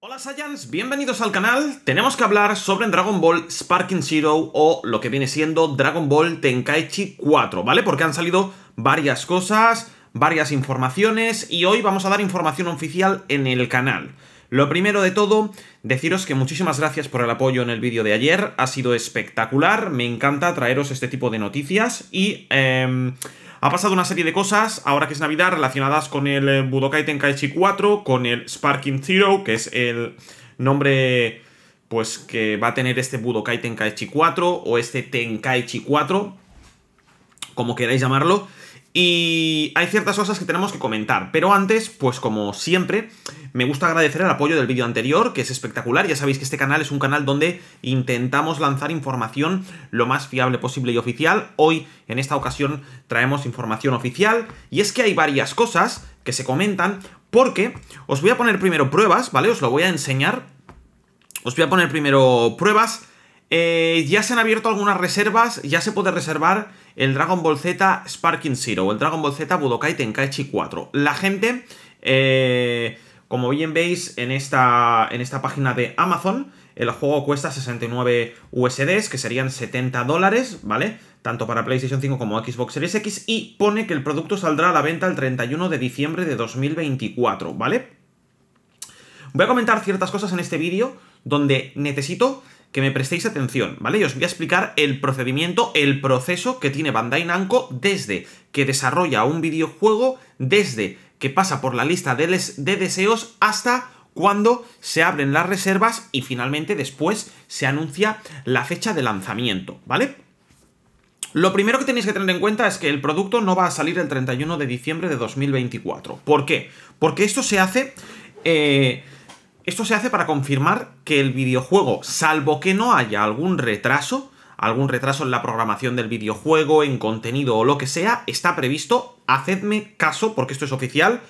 Hola Saiyans, bienvenidos al canal. Tenemos que hablar sobre Dragon Ball Sparking Zero o lo que viene siendo Dragon Ball Tenkaichi 4, ¿vale? Porque han salido varias cosas, varias informaciones y hoy vamos a dar información oficial en el canal. Lo primero de todo, deciros que muchísimas gracias por el apoyo en el vídeo de ayer, ha sido espectacular, me encanta traeros este tipo de noticias y... Em, ha pasado una serie de cosas, ahora que es Navidad, relacionadas con el eh, Budokai Tenkaichi 4, con el Sparking Zero, que es el nombre pues que va a tener este Budokai Tenkaichi 4 o este Tenkaichi 4, como queráis llamarlo. Y hay ciertas cosas que tenemos que comentar, pero antes, pues como siempre, me gusta agradecer el apoyo del vídeo anterior, que es espectacular. Ya sabéis que este canal es un canal donde intentamos lanzar información lo más fiable posible y oficial. Hoy, en esta ocasión, traemos información oficial. Y es que hay varias cosas que se comentan, porque os voy a poner primero pruebas, ¿vale? Os lo voy a enseñar. Os voy a poner primero pruebas. Eh, ya se han abierto algunas reservas, ya se puede reservar el Dragon Ball Z Sparking Zero, o el Dragon Ball Z Budokai Tenkaichi 4. La gente eh, como bien veis en esta, en esta página de Amazon, el juego cuesta 69 USDs, que serían 70 dólares, ¿vale? Tanto para PlayStation 5 como Xbox Series X, y pone que el producto saldrá a la venta el 31 de diciembre de 2024, ¿vale? Voy a comentar ciertas cosas en este vídeo donde necesito que me prestéis atención, ¿vale? Y os voy a explicar el procedimiento, el proceso que tiene Bandai Namco desde que desarrolla un videojuego, desde que pasa por la lista de, de deseos hasta cuando se abren las reservas y finalmente después se anuncia la fecha de lanzamiento, ¿vale? Lo primero que tenéis que tener en cuenta es que el producto no va a salir el 31 de diciembre de 2024. ¿Por qué? Porque esto se hace... Eh, esto se hace para confirmar que el videojuego, salvo que no haya algún retraso, algún retraso en la programación del videojuego, en contenido o lo que sea, está previsto, hacedme caso porque esto es oficial,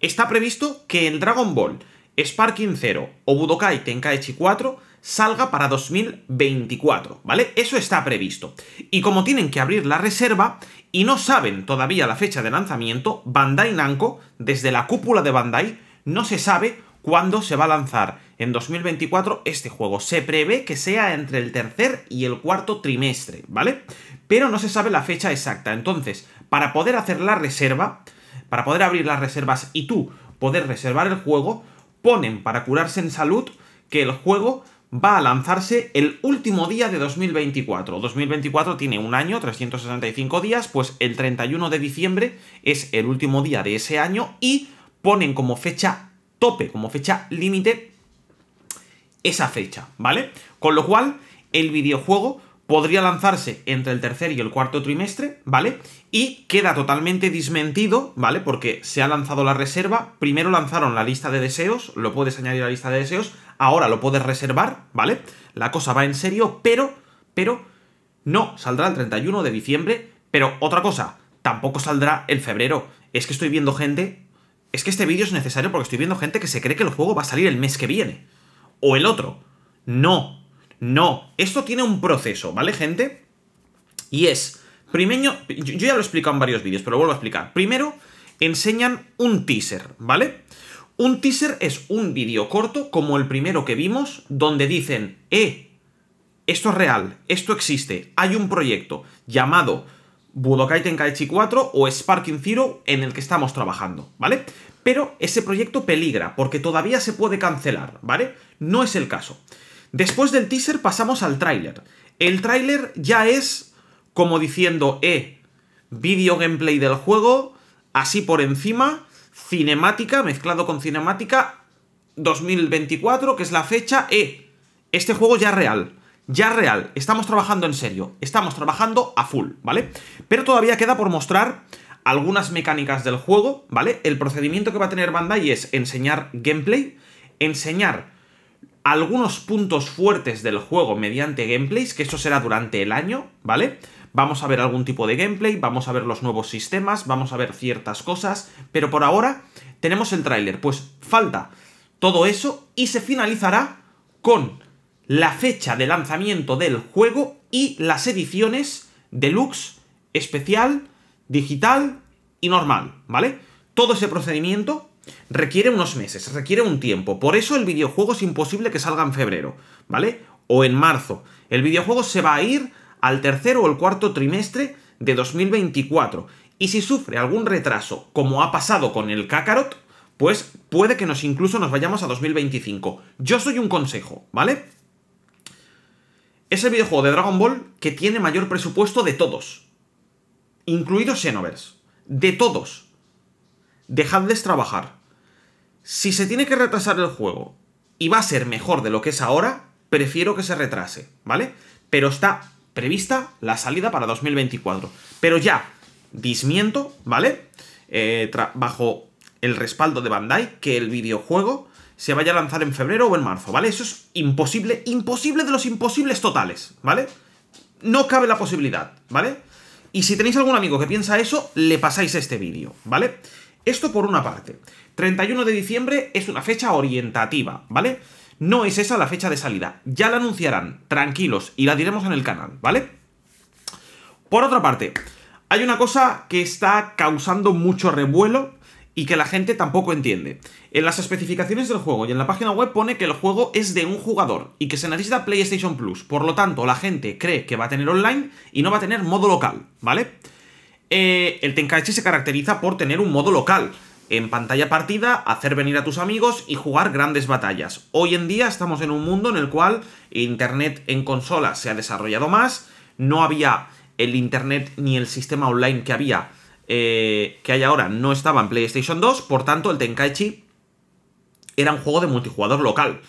está previsto que el Dragon Ball Sparking 0 o Budokai Tenkaichi 4 salga para 2024, ¿vale? Eso está previsto. Y como tienen que abrir la reserva y no saben todavía la fecha de lanzamiento, Bandai Namco, desde la cúpula de Bandai, no se sabe cuándo se va a lanzar en 2024 este juego. Se prevé que sea entre el tercer y el cuarto trimestre, ¿vale? Pero no se sabe la fecha exacta. Entonces, para poder hacer la reserva, para poder abrir las reservas y tú poder reservar el juego, ponen para curarse en salud que el juego va a lanzarse el último día de 2024. 2024 tiene un año, 365 días, pues el 31 de diciembre es el último día de ese año y ponen como fecha tope, como fecha límite esa fecha, ¿vale? Con lo cual, el videojuego podría lanzarse entre el tercer y el cuarto trimestre, ¿vale? Y queda totalmente desmentido, ¿vale? Porque se ha lanzado la reserva, primero lanzaron la lista de deseos, lo puedes añadir a la lista de deseos, ahora lo puedes reservar, ¿vale? La cosa va en serio, pero, pero, no, saldrá el 31 de diciembre, pero otra cosa, tampoco saldrá el febrero. Es que estoy viendo gente, es que este vídeo es necesario porque estoy viendo gente que se cree que el juego va a salir el mes que viene o el otro. No, no. Esto tiene un proceso, ¿vale, gente? Y es, primero, yo ya lo he explicado en varios vídeos, pero lo vuelvo a explicar. Primero, enseñan un teaser, ¿vale? Un teaser es un vídeo corto, como el primero que vimos, donde dicen, eh, esto es real, esto existe, hay un proyecto llamado Budokai Tenkaichi 4 o Sparking Zero en el que estamos trabajando, ¿vale? pero ese proyecto peligra porque todavía se puede cancelar, ¿vale? No es el caso. Después del teaser pasamos al tráiler. El tráiler ya es como diciendo, eh, video gameplay del juego, así por encima, cinemática, mezclado con cinemática, 2024, que es la fecha, E. este juego ya real. Ya real, estamos trabajando en serio, estamos trabajando a full, ¿vale? Pero todavía queda por mostrar algunas mecánicas del juego, ¿vale? El procedimiento que va a tener Bandai es enseñar gameplay, enseñar algunos puntos fuertes del juego mediante gameplays, que eso será durante el año, ¿vale? Vamos a ver algún tipo de gameplay, vamos a ver los nuevos sistemas, vamos a ver ciertas cosas, pero por ahora tenemos el tráiler, pues falta todo eso y se finalizará con la fecha de lanzamiento del juego y las ediciones deluxe, especial, digital y normal, ¿vale? Todo ese procedimiento requiere unos meses, requiere un tiempo. Por eso el videojuego es imposible que salga en febrero, ¿vale? O en marzo. El videojuego se va a ir al tercer o el cuarto trimestre de 2024. Y si sufre algún retraso, como ha pasado con el Kakarot, pues puede que nos incluso nos vayamos a 2025. Yo soy un consejo, ¿vale? Es el videojuego de Dragon Ball que tiene mayor presupuesto de todos incluidos xenovers de todos, dejadles trabajar. Si se tiene que retrasar el juego y va a ser mejor de lo que es ahora, prefiero que se retrase, ¿vale? Pero está prevista la salida para 2024. Pero ya, dismiento, ¿vale? Eh, bajo el respaldo de Bandai, que el videojuego se vaya a lanzar en febrero o en marzo, ¿vale? Eso es imposible, imposible de los imposibles totales, ¿vale? No cabe la posibilidad, ¿vale? Y si tenéis algún amigo que piensa eso, le pasáis este vídeo, ¿vale? Esto por una parte. 31 de diciembre es una fecha orientativa, ¿vale? No es esa la fecha de salida. Ya la anunciarán, tranquilos, y la diremos en el canal, ¿vale? Por otra parte, hay una cosa que está causando mucho revuelo y que la gente tampoco entiende. En las especificaciones del juego y en la página web pone que el juego es de un jugador y que se necesita PlayStation Plus, por lo tanto la gente cree que va a tener online y no va a tener modo local, ¿vale? Eh, el Tenkaichi se caracteriza por tener un modo local, en pantalla partida, hacer venir a tus amigos y jugar grandes batallas. Hoy en día estamos en un mundo en el cual Internet en consolas se ha desarrollado más, no había el Internet ni el sistema online que había eh, que hay ahora no estaba en PlayStation 2, por tanto el Tenkaichi era un juego de multijugador local.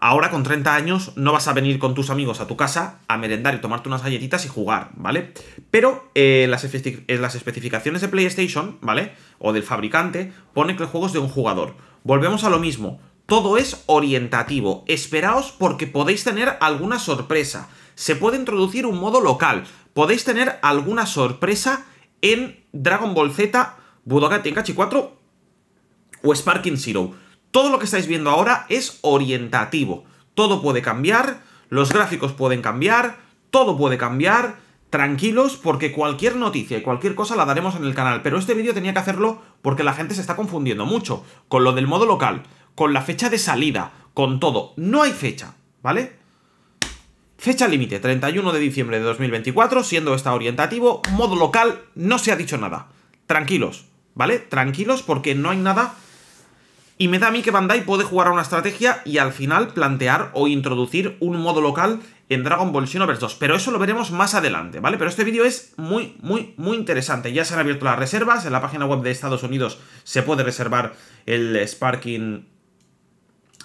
Ahora con 30 años no vas a venir con tus amigos a tu casa a merendar y tomarte unas galletitas y jugar, ¿vale? Pero eh, las, las especificaciones de PlayStation, ¿vale? O del fabricante, pone que el juego es de un jugador. Volvemos a lo mismo, todo es orientativo. Esperaos porque podéis tener alguna sorpresa. Se puede introducir un modo local. Podéis tener alguna sorpresa en Dragon Ball Z, Budokai Tenkaichi 4 o Sparking Zero. Todo lo que estáis viendo ahora es orientativo. Todo puede cambiar, los gráficos pueden cambiar, todo puede cambiar. Tranquilos, porque cualquier noticia y cualquier cosa la daremos en el canal. Pero este vídeo tenía que hacerlo porque la gente se está confundiendo mucho con lo del modo local, con la fecha de salida, con todo. No hay fecha, ¿vale? Fecha límite, 31 de diciembre de 2024, siendo esta orientativo, modo local, no se ha dicho nada. Tranquilos, ¿vale? Tranquilos porque no hay nada y me da a mí que Bandai puede jugar a una estrategia y al final plantear o introducir un modo local en Dragon Ball Xenoverse 2. Pero eso lo veremos más adelante, ¿vale? Pero este vídeo es muy, muy, muy interesante. Ya se han abierto las reservas. En la página web de Estados Unidos se puede reservar el Sparking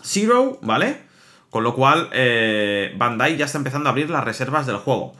Zero, ¿vale? Con lo cual, eh, Bandai ya está empezando a abrir las reservas del juego.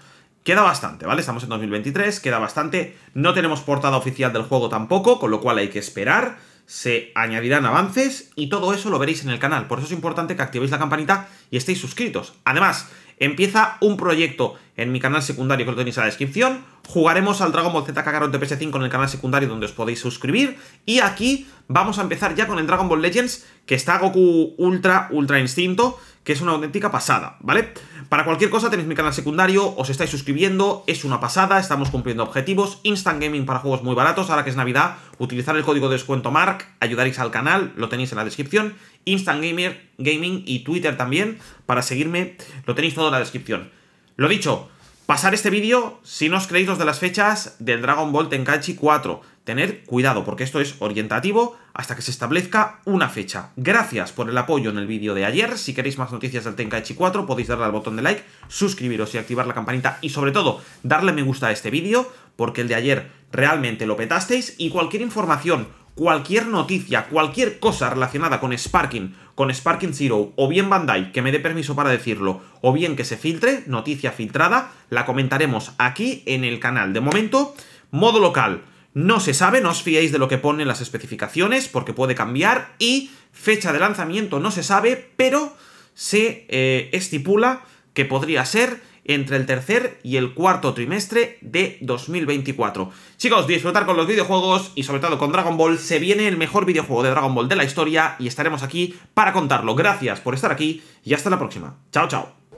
Queda bastante, ¿vale? Estamos en 2023, queda bastante. No tenemos portada oficial del juego tampoco, con lo cual hay que esperar. Se añadirán avances y todo eso lo veréis en el canal. Por eso es importante que activéis la campanita y estéis suscritos. Además, Empieza un proyecto en mi canal secundario que lo tenéis en la descripción. Jugaremos al Dragon Ball Z Kakarot de PS5 en el canal secundario donde os podéis suscribir. Y aquí vamos a empezar ya con el Dragon Ball Legends, que está Goku Ultra, Ultra Instinto, que es una auténtica pasada, ¿vale? Para cualquier cosa tenéis mi canal secundario, os estáis suscribiendo, es una pasada, estamos cumpliendo objetivos. Instant Gaming para juegos muy baratos, ahora que es Navidad, utilizar el código de descuento MARK, ayudaréis al canal, lo tenéis en la descripción, Instant Gamer, Gaming y Twitter también, para seguirme, lo tenéis todo en la descripción. Lo dicho, pasar este vídeo si no os creéis los de las fechas del Dragon Ball Tenkaichi 4. Tener cuidado, porque esto es orientativo hasta que se establezca una fecha. Gracias por el apoyo en el vídeo de ayer. Si queréis más noticias del Tenkaichi 4, podéis darle al botón de like, suscribiros y activar la campanita. Y sobre todo, darle me gusta a este vídeo, porque el de ayer realmente lo petasteis y cualquier información, cualquier noticia, cualquier cosa relacionada con Sparking, con Sparking Zero, o bien Bandai, que me dé permiso para decirlo, o bien que se filtre, noticia filtrada, la comentaremos aquí en el canal. De momento, modo local. No se sabe, no os fiéis de lo que ponen las especificaciones, porque puede cambiar, y fecha de lanzamiento no se sabe, pero se eh, estipula que podría ser entre el tercer y el cuarto trimestre de 2024. Chicos, disfrutar con los videojuegos y sobre todo con Dragon Ball. Se viene el mejor videojuego de Dragon Ball de la historia y estaremos aquí para contarlo. Gracias por estar aquí y hasta la próxima. Chao, chao